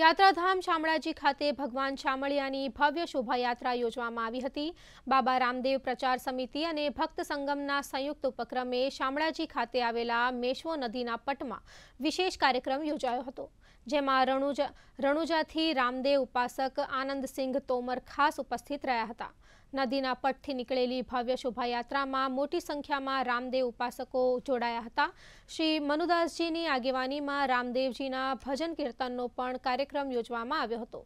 યાત્રાધામ શામળાજી ખાતે ભગવાન શામળિયાની ભવ્ય શોભાયાત્રા યોજવામાં આવી હતી બાબા રામદેવ પ્રચાર સમિતિ અને ભક્ત સંગમના સંયુક્ત ઉપક્રમે શામળાજી ખાતે આવેલા મેશ્વો નદીના પટમાં વિશેષ કાર્યક્રમ યોજાયો હતો જેમાં રણુજા રણુજાથી રામદેવ ઉપાસક આનંદસિંહ તોમર ખાસ ઉપસ્થિત રહ્યા હતા નદીના પટથી નીકળેલી ભવ્ય શોભાયાત્રામાં મોટી સંખ્યામાં રામદેવ ઉપાસકો જોડાયા હતા શ્રી મનુદાસજીની આગેવાનીમાં રામદેવજીના ભજન કીર્તનનો પણ કાર્યક્રમ યોજવામાં આવ્યો હતો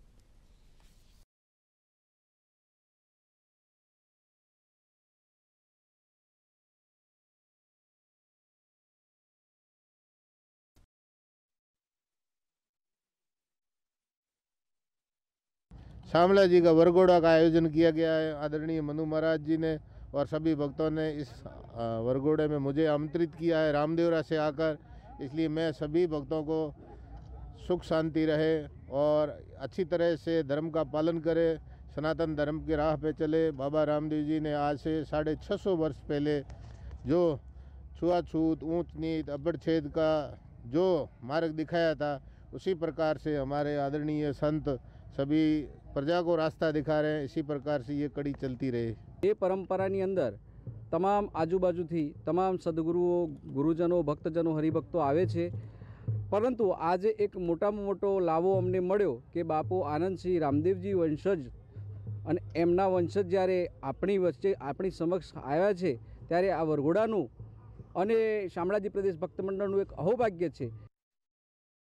शामला जी का वरघोड़ा का आयोजन किया गया है आदरणीय मनु महाराज जी ने और सभी भक्तों ने इस वरघोड़े में मुझे आमंत्रित किया है रामदेवरा से आकर इसलिए मैं सभी भक्तों को सुख शांति रहे और अच्छी तरह से धर्म का पालन करें सनातन धर्म की राह पे चले बाबा रामदेव जी ने आज से साढ़े छः सौ वर्ष पहले जो छुआछूत ऊंच नीच अब्बड़ छेद का जो मार्ग दिखाया था उसी प्रकार से हमारे आदरणीय संत सभी प्रजा को रास्ता दिखा रहे हैं इसी प्रकार से ये कड़ी चलती रहे અંદર તમામ આજુબાજુથી તમામ સદગુરુઓ ગુરુજનો ભક્તજનો હરિભક્તો આવે છે પરંતુ આજે એક મોટામાં મોટો લાવો અમને મળ્યો કે બાપુ આનંદસિંહ રામદેવજી વંશજ અને એમના વંશજ જ્યારે આપણી વચ્ચે આપણી સમક્ષ આવ્યા છે ત્યારે આ વરઘોડાનું અને શામળાજી પ્રદેશ ભક્તમંડળનું એક અહોભાગ્ય છે